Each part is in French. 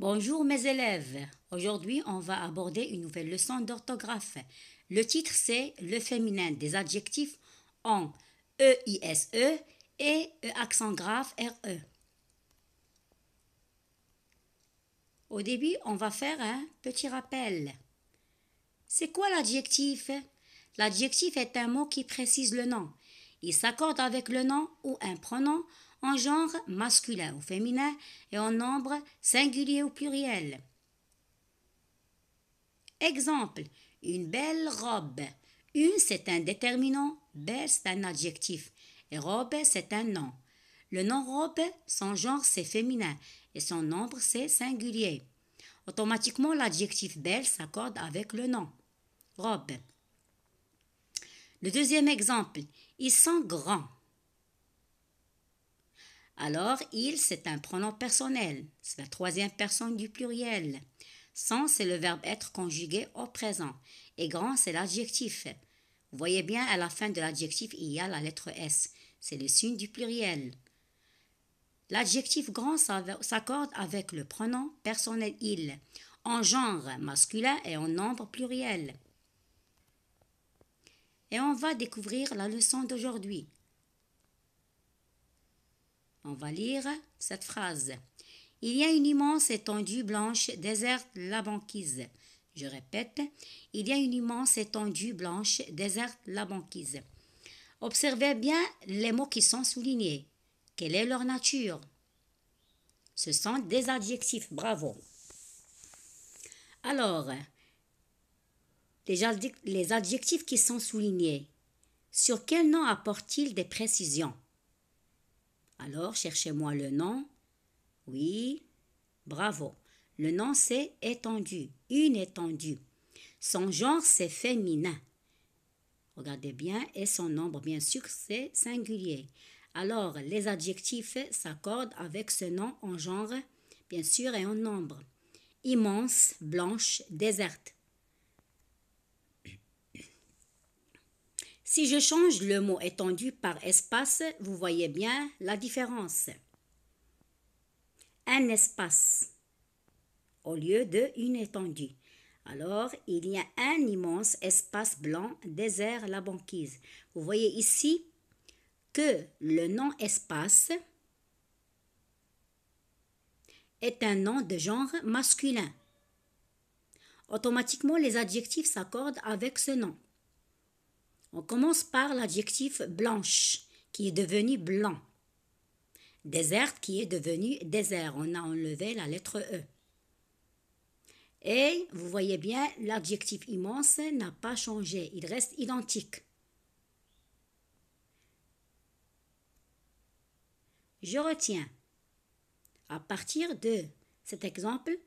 Bonjour mes élèves. Aujourd'hui, on va aborder une nouvelle leçon d'orthographe. Le titre c'est le féminin des adjectifs en e i s e et e accent grave re. Au début, on va faire un petit rappel. C'est quoi l'adjectif L'adjectif est un mot qui précise le nom. Il s'accorde avec le nom ou un pronom en genre masculin ou féminin et en nombre singulier ou pluriel. Exemple, une belle robe. Une, c'est un déterminant, belle, c'est un adjectif, et robe, c'est un nom. Le nom robe, son genre, c'est féminin, et son nombre, c'est singulier. Automatiquement, l'adjectif belle s'accorde avec le nom, robe. Le deuxième exemple, ils sont grands. Alors, il, c'est un pronom personnel, c'est la troisième personne du pluriel. Sans, c'est le verbe être conjugué au présent. Et grand, c'est l'adjectif. Vous voyez bien, à la fin de l'adjectif, il y a la lettre S. C'est le signe du pluriel. L'adjectif grand s'accorde avec le pronom personnel il, en genre masculin et en nombre pluriel. Et on va découvrir la leçon d'aujourd'hui. On va lire cette phrase. Il y a une immense étendue blanche déserte la banquise. Je répète, il y a une immense étendue blanche déserte la banquise. Observez bien les mots qui sont soulignés. Quelle est leur nature Ce sont des adjectifs, bravo. Alors, les adjectifs qui sont soulignés, sur quel nom apportent-ils des précisions alors, cherchez-moi le nom. Oui, bravo. Le nom, c'est étendu, une étendue. Son genre, c'est féminin. Regardez bien, et son nombre, bien sûr, c'est singulier. Alors, les adjectifs s'accordent avec ce nom en genre, bien sûr, et en nombre. Immense, blanche, déserte. Si je change le mot étendu par espace, vous voyez bien la différence. Un espace au lieu de une étendue. Alors, il y a un immense espace blanc désert la banquise. Vous voyez ici que le nom espace est un nom de genre masculin. Automatiquement, les adjectifs s'accordent avec ce nom. On commence par l'adjectif blanche, qui est devenu blanc. Déserte, qui est devenu désert. On a enlevé la lettre E. Et vous voyez bien, l'adjectif immense n'a pas changé. Il reste identique. Je retiens. À partir de cet exemple,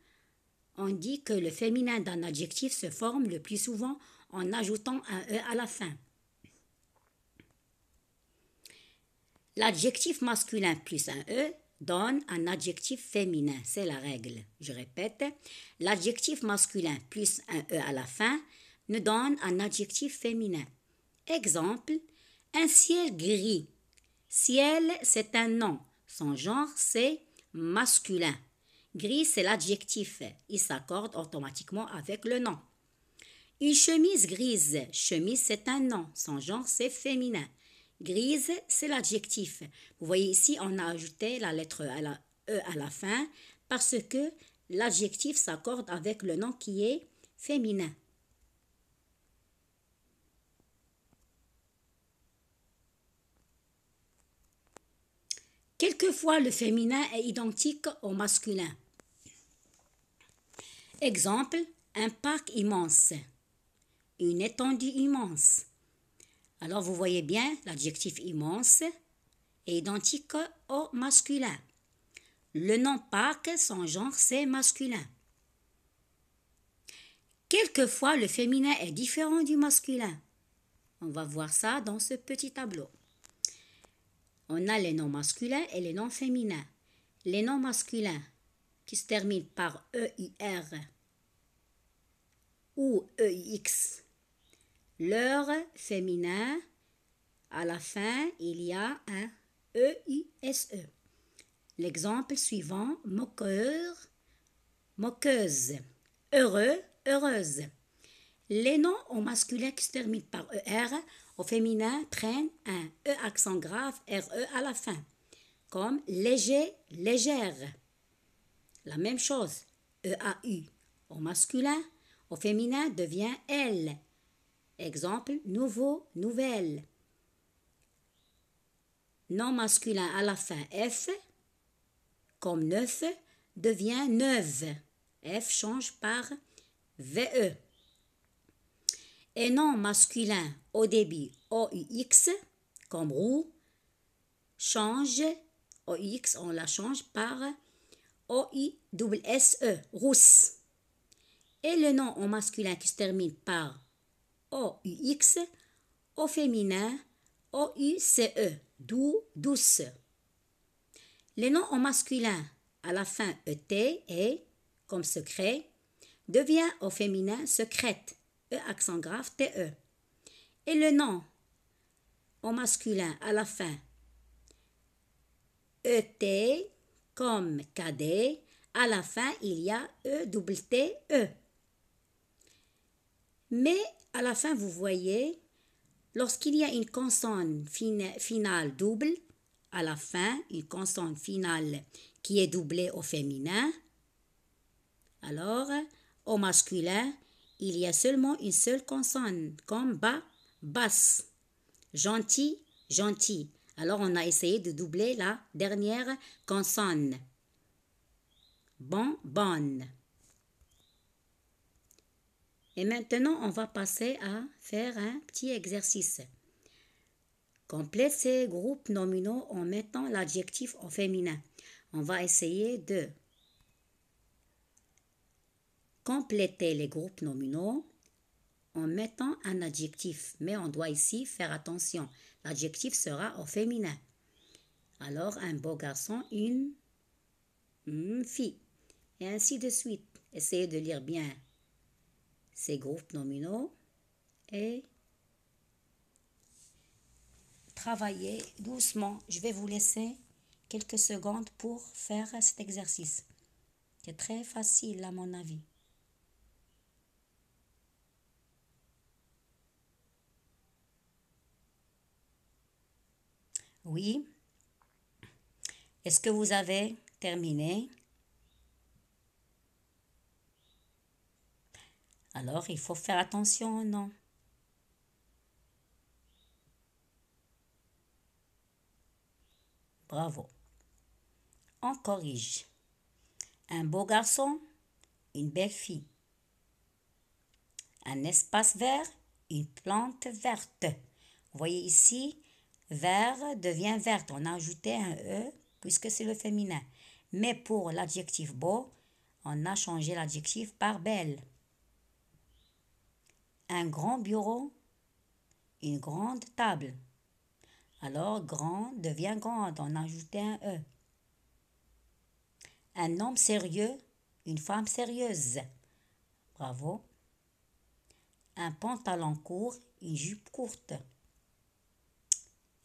on dit que le féminin d'un adjectif se forme le plus souvent en ajoutant un E à la fin. L'adjectif masculin plus un E donne un adjectif féminin, c'est la règle. Je répète, l'adjectif masculin plus un E à la fin ne donne un adjectif féminin. Exemple, un ciel gris. Ciel, c'est un nom. Son genre, c'est masculin. Gris, c'est l'adjectif. Il s'accorde automatiquement avec le nom. Une chemise grise. Chemise, c'est un nom. Son genre, c'est féminin. Grise, c'est l'adjectif. Vous voyez ici, on a ajouté la lettre E à la fin parce que l'adjectif s'accorde avec le nom qui est féminin. Quelquefois, le féminin est identique au masculin. Exemple, un parc immense, une étendue immense. Alors vous voyez bien l'adjectif immense est identique au masculin. Le nom Pâques, son genre, c'est masculin. Quelquefois, le féminin est différent du masculin. On va voir ça dans ce petit tableau. On a les noms masculins et les noms féminins. Les noms masculins qui se terminent par EIR ou e » leur féminin. À la fin, il y a un E-U-S-E. E. L'exemple suivant, moqueur, moqueuse, heureux, heureuse. Les noms au masculin qui se terminent par ER au féminin prennent un E accent grave R-E à la fin, comme léger, légère. La même chose, E-A-U, au masculin, au féminin devient elle, Exemple, nouveau, nouvelle. Nom masculin à la fin F, comme neuf, devient neuf. F change par VE. Et nom masculin au début OUX, comme roux, change, x on la change par o i s e rousse. Et le nom en masculin qui se termine par O-U-X, au féminin, O-U-C-E, doux, douce. Les noms au masculin à la fin e t et, comme secret, devient au féminin secrète, E accent grave TE. Et le nom au masculin à la fin ET comme cadet, à la fin il y a E double T E. Mais à la fin, vous voyez, lorsqu'il y a une consonne finale double, à la fin, une consonne finale qui est doublée au féminin, alors au masculin, il y a seulement une seule consonne, comme bas, basse, gentil, gentil. Alors on a essayé de doubler la dernière consonne. Bon, bonne. Et maintenant, on va passer à faire un petit exercice. Complète ces groupes nominaux en mettant l'adjectif au féminin. On va essayer de compléter les groupes nominaux en mettant un adjectif. Mais on doit ici faire attention. L'adjectif sera au féminin. Alors, un beau garçon, une, une fille. Et ainsi de suite. Essayez de lire bien ces groupes nominaux et travailler doucement. Je vais vous laisser quelques secondes pour faire cet exercice. C'est très facile à mon avis. Oui. Est-ce que vous avez terminé Alors il faut faire attention non? Bravo. On corrige. Un beau garçon, une belle fille. Un espace vert, une plante verte. Vous voyez ici, vert devient verte. On a ajouté un E puisque c'est le féminin. Mais pour l'adjectif beau, on a changé l'adjectif par belle un grand bureau, une grande table. Alors grand devient grande en ajoutant un E. Un homme sérieux, une femme sérieuse. Bravo. Un pantalon court, une jupe courte.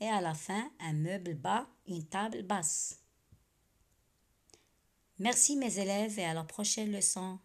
Et à la fin, un meuble bas, une table basse. Merci mes élèves et à la prochaine leçon.